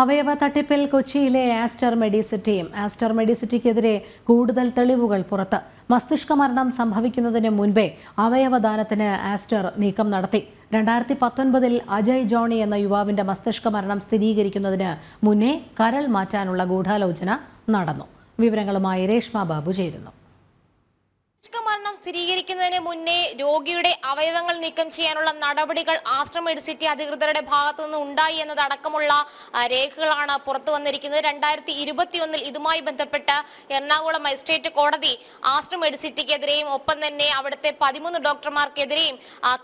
അവയവ തട്ടിപ്പിൽ കൊച്ചിയിലെ ആസ്റ്റർ മെഡിസിറ്റിയും ആസ്റ്റർ മെഡിസിറ്റിക്കെതിരെ കൂടുതൽ തെളിവുകൾ പുറത്ത് മസ്തിഷ്ക മരണം സംഭവിക്കുന്നതിന് മുൻപേ അവയവദാനത്തിന് ആസ്റ്റർ നീക്കം നടത്തി രണ്ടായിരത്തി പത്തൊൻപതിൽ അജയ് ജോണി എന്ന യുവാവിന്റെ മസ്തിഷ്ക മരണം സ്ഥിരീകരിക്കുന്നതിന് മുന്നേ കരൾ മാറ്റാനുള്ള ഗൂഢാലോചന നടന്നു വിവരങ്ങളുമായി രേഷ്മ ബാബു ചേരുന്നു സ്ഥിരീകരിക്കുന്നതിന് മുന്നേ രോഗിയുടെ അവയവങ്ങൾ നീക്കം ചെയ്യാനുള്ള നടപടികൾ ആശ്രം മെഡിസിറ്റി അധികൃതരുടെ ഭാഗത്തു നിന്ന് ഉണ്ടായി എന്നതടക്കമുള്ള രേഖകളാണ് പുറത്തു വന്നിരിക്കുന്നത് രണ്ടായിരത്തി ഇരുപത്തിയൊന്നിൽ ഇതുമായി ബന്ധപ്പെട്ട് എറണാകുളം മജിസ്ട്രേറ്റ് കോടതി ആശ്രം മെഡിസിറ്റിക്കെതിരെയും ഒപ്പം തന്നെ അവിടുത്തെ പതിമൂന്ന് ഡോക്ടർമാർക്കെതിരെയും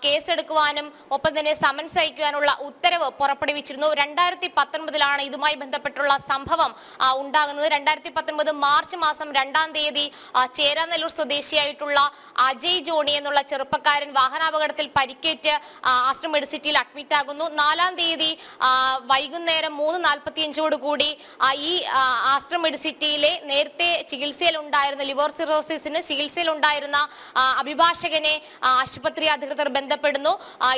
കേസെടുക്കുവാനും ഒപ്പം തന്നെ സമൻസ് അയക്കുവാനുള്ള ഉത്തരവ് പുറപ്പെടുവിച്ചിരുന്നു രണ്ടായിരത്തി പത്തൊൻപതിലാണ് ഇതുമായി ബന്ധപ്പെട്ടുള്ള സംഭവം ഉണ്ടാകുന്നത് രണ്ടായിരത്തി പത്തൊൻപത് മാർച്ച് മാസം രണ്ടാം തീയതി ചേരാനല്ലൂർ സ്വദേശിയായിട്ടുള്ള അജയ് ജോണി എന്നുള്ള ചെറുപ്പക്കാരൻ വാഹനാപകടത്തിൽ പരിക്കേറ്റ് ആസ്റ്റർ മെഡിസിറ്റിയിൽ അഡ്മിറ്റ് ആകുന്നു നാലാം തീയതി വൈകുന്നേരം മൂന്ന് നാൽപ്പത്തി അഞ്ചോട് കൂടി ഈ ആസ്റ്റർ മെഡിസിറ്റിയിലെ നേരത്തെ ചികിത്സയിൽ ഉണ്ടായിരുന്ന ലിവർ സിറോസിന് ചികിത്സയിൽ ഉണ്ടായിരുന്ന അഭിഭാഷകനെ ആശുപത്രി അധികൃതർ ബന്ധപ്പെടുന്നു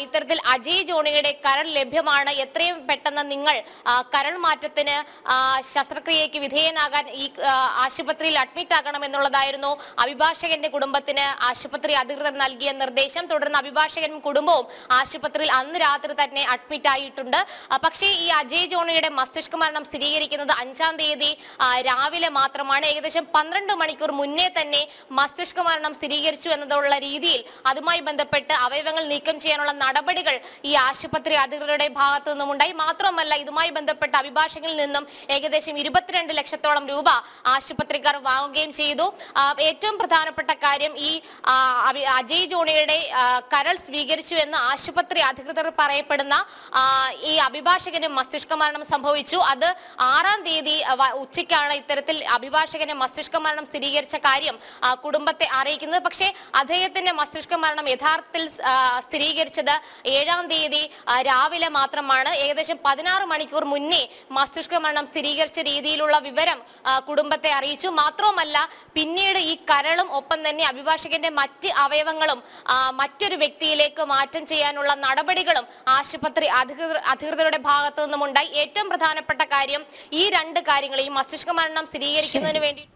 ഇത്തരത്തിൽ അജയ് ജോണിയുടെ കരൾ ലഭ്യമാണ് എത്രയും പെട്ടെന്ന് നിങ്ങൾ കരൾ മാറ്റത്തിന് ശസ്ത്രക്രിയയ്ക്ക് വിധേയനാകാൻ ഈ ആശുപത്രിയിൽ അഡ്മിറ്റ് ആകണം എന്നുള്ളതായിരുന്നു അഭിഭാഷകന്റെ കുടുംബത്തിന് ആശുപത്രി അധികൃതർ നൽകിയ നിർദ്ദേശം തുടർന്ന് അഭിഭാഷകനും കുടുംബവും ആശുപത്രിയിൽ അന്ന് രാത്രി തന്നെ അഡ്മിറ്റ് ആയിട്ടുണ്ട് പക്ഷേ ഈ അജയ് ജോണിയുടെ മസ്തിഷ്ക മരണം സ്ഥിരീകരിക്കുന്നത് അഞ്ചാം തീയതി രാവിലെ മാത്രമാണ് ഏകദേശം പന്ത്രണ്ട് മണിക്കൂർ മുന്നേ തന്നെ മസ്തിഷ്ക മരണം സ്ഥിരീകരിച്ചു എന്നതുള്ള രീതിയിൽ അതുമായി ബന്ധപ്പെട്ട് അവയവങ്ങൾ നീക്കം ചെയ്യാനുള്ള നടപടികൾ ഈ ആശുപത്രി അധികൃതരുടെ ഭാഗത്തു നിന്നും ഉണ്ടായി മാത്രമല്ല ഇതുമായി ബന്ധപ്പെട്ട അഭിഭാഷകനിൽ നിന്നും ഏകദേശം ഇരുപത്തിരണ്ട് ലക്ഷത്തോളം രൂപ ആശുപത്രിക്കാർ വാങ്ങുകയും ചെയ്തു ഏറ്റവും പ്രധാനപ്പെട്ട കാര്യം ഈ അജയ് ജോണിയുടെ കരൾ സ്വീകരിച്ചു എന്ന് ആശുപത്രി അധികൃതർ പറയപ്പെടുന്ന ഈ അഭിഭാഷകന് മസ്തിഷ്ക മരണം സംഭവിച്ചു അത് ആറാം തീയതി ഉച്ചയ്ക്കാണ് ഇത്തരത്തിൽ അഭിഭാഷകന് മസ്തിഷ്ക മരണം സ്ഥിരീകരിച്ച കാര്യം കുടുംബത്തെ അറിയിക്കുന്നത് പക്ഷേ അദ്ദേഹത്തിന്റെ മസ്തിഷ്ക മരണം യഥാർത്ഥത്തിൽ സ്ഥിരീകരിച്ചത് ഏഴാം തീയതി രാവിലെ മാത്രമാണ് ഏകദേശം പതിനാറ് മണിക്കൂർ മുന്നേ മസ്തിഷ്ക മരണം സ്ഥിരീകരിച്ച രീതിയിലുള്ള വിവരം കുടുംബത്തെ അറിയിച്ചു മാത്രവുമല്ല പിന്നീട് ഈ കരളും ഒപ്പം തന്നെ അഭിഭാഷകന്റെ അദ്ദേഹത്തിന്റെ മറ്റ് അവയവങ്ങളും മറ്റൊരു വ്യക്തിയിലേക്ക് മാറ്റം ചെയ്യാനുള്ള നടപടികളും ആശുപത്രി അധികൃതരുടെ ഭാഗത്തു നിന്നുമുണ്ടായി ഏറ്റവും പ്രധാനപ്പെട്ട കാര്യം ഈ രണ്ട് കാര്യങ്ങൾ ഈ മസ്തിഷ്ക മരണം സ്ഥിരീകരിക്കുന്നതിന് വേണ്ടി